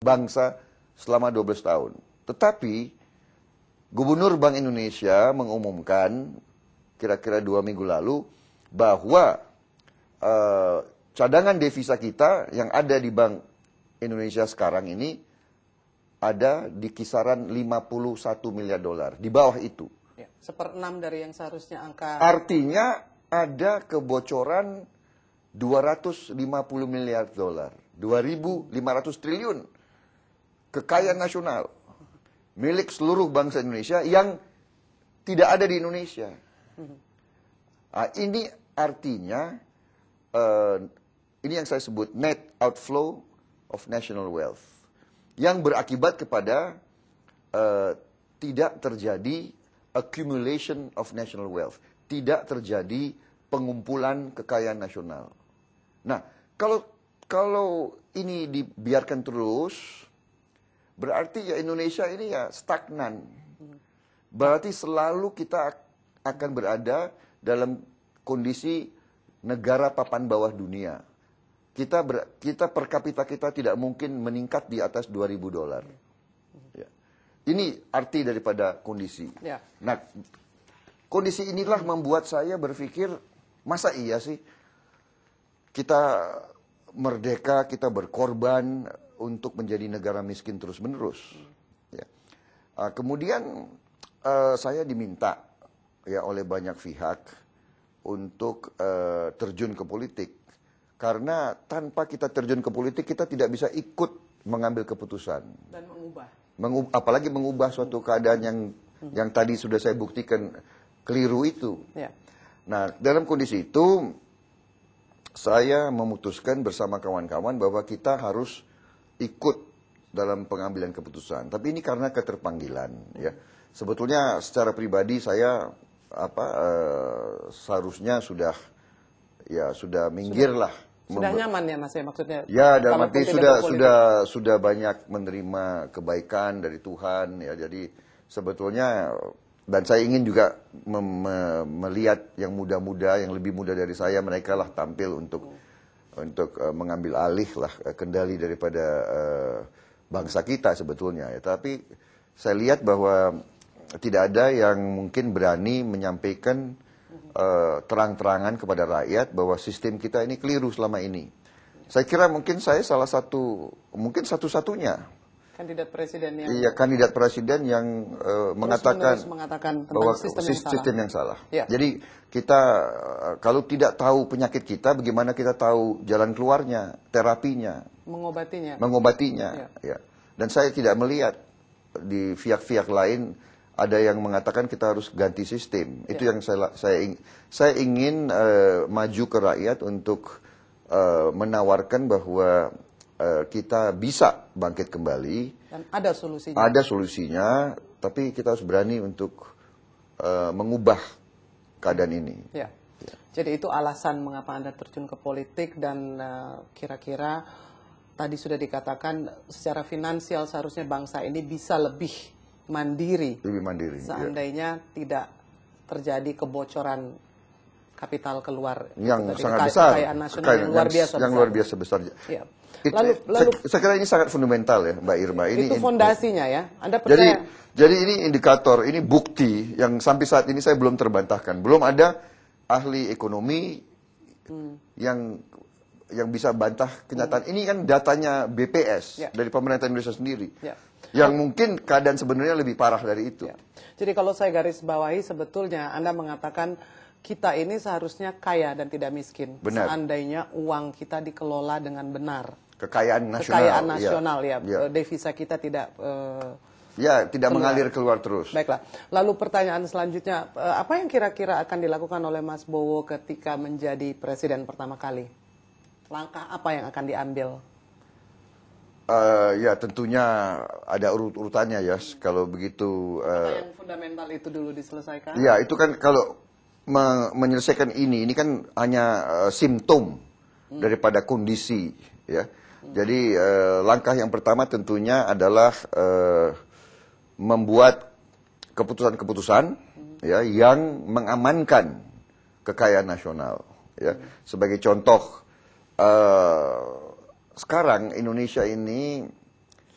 bangsa selama 12 tahun. Tetapi Gubernur Bank Indonesia mengumumkan kira-kira dua minggu lalu bahwa uh, cadangan devisa kita yang ada di Bank Indonesia sekarang ini ada di kisaran 51 miliar dolar di bawah itu. Ya, seperenam dari yang seharusnya angka. Artinya ada kebocoran 250 miliar dolar, 2.500 triliun kekayaan nasional milik seluruh bangsa Indonesia yang tidak ada di Indonesia. Nah, ini artinya uh, ini yang saya sebut net outflow of national wealth yang berakibat kepada uh, tidak terjadi accumulation of national wealth, tidak terjadi pengumpulan kekayaan nasional. Nah, kalau kalau ini dibiarkan terus, Berarti ya Indonesia ini ya stagnan. Berarti selalu kita akan berada dalam kondisi negara papan bawah dunia. Kita ber, kita per kapita kita tidak mungkin meningkat di atas 2000 dolar. Ya. Ini arti daripada kondisi. Ya. Nah, kondisi inilah membuat saya berpikir masa iya sih kita merdeka, kita berkorban, untuk menjadi negara miskin terus-menerus. Ya. Uh, kemudian uh, saya diminta ya oleh banyak pihak untuk uh, terjun ke politik karena tanpa kita terjun ke politik kita tidak bisa ikut mengambil keputusan dan mengubah. Mengu apalagi mengubah suatu keadaan yang hmm. yang tadi sudah saya buktikan keliru itu. Ya. Nah dalam kondisi itu saya memutuskan bersama kawan-kawan bahwa kita harus ikut dalam pengambilan keputusan. Tapi ini karena keterpanggilan ya. Sebetulnya secara pribadi saya apa uh, seharusnya sudah ya sudah minggir lah sudah nyaman ya mas ya maksudnya ya dalam arti sudah sudah itu. sudah banyak menerima kebaikan dari Tuhan ya jadi sebetulnya dan saya ingin juga melihat yang muda-muda yang lebih muda dari saya mereka lah tampil untuk hmm untuk eh, mengambil alih lah eh, kendali daripada eh, bangsa kita sebetulnya ya. Tapi saya lihat bahwa tidak ada yang mungkin berani menyampaikan uh, terang-terangan kepada rakyat bahwa sistem kita ini keliru selama ini. Saya kira mungkin saya salah satu, mungkin satu-satunya kandidat presiden yang Iya, kandidat presiden yang uh, mengatakan mengatakan bahwa sistem, sistem, yang sistem yang salah. Ya. Jadi kita eh, kalau tidak tahu penyakit kita bagaimana kita tahu jalan keluarnya, terapinya, mengobatinya. Mengobatinya, ya. ya. Dan saya tidak melihat di pihak-pihak lain ada yang mengatakan kita harus ganti sistem. Iya. Itu yang saya saya ingin saya ingin uh, maju ke rakyat untuk menawarkan bahwa Eh, kita bisa bangkit kembali. Dan ada solusinya. Ada solusinya, tapi kita harus berani untuk uh, mengubah keadaan ini. Ya. ya. Jadi itu alasan mengapa Anda terjun ke politik dan eh, kira-kira uh, tadi sudah dikatakan secara finansial seharusnya bangsa ini bisa lebih mandiri. Lebih mandiri. Ya. Seandainya ya. tidak terjadi kebocoran kapital keluar yang tadi, sangat besar kekayaan nasional kekayaan yang luar biasa yang besar. luar biasa besar. Ya. It, lalu, lalu saya, saya kira ini sangat fundamental ya Mbak Irma ini itu fondasinya ya Anda percaya jadi jadi ini indikator ini bukti yang sampai saat ini saya belum terbantahkan belum ada ahli ekonomi hmm. yang yang bisa bantah kenyataan. Hmm. Ini kan datanya BPS yeah. dari pemerintah Indonesia sendiri. Yeah. Yang mungkin keadaan sebenarnya lebih parah dari itu. Ya. Jadi kalau saya garis bawahi sebetulnya Anda mengatakan kita ini seharusnya kaya dan tidak miskin. Benar. Seandainya uang kita dikelola dengan benar. Kekayaan nasional. Kekayaan ya. nasional ya. ya. ya. Devisa kita tidak uh, Ya, tidak keluar. mengalir keluar terus. Baiklah. Lalu pertanyaan selanjutnya, eh, apa yang kira-kira akan dilakukan oleh Mas Bowo ketika menjadi presiden pertama kali? langkah apa yang akan diambil? Uh, ya tentunya ada urut-urutannya ya. Yes. Hmm. Kalau begitu. Uh, yang fundamental itu dulu diselesaikan? Ya itu kan kalau me menyelesaikan ini, ini kan hanya uh, simptom hmm. daripada kondisi ya. Hmm. Jadi uh, langkah yang pertama tentunya adalah uh, membuat keputusan-keputusan hmm. ya yang mengamankan kekayaan nasional. Ya, hmm. sebagai contoh Eh, sekarang Indonesia ini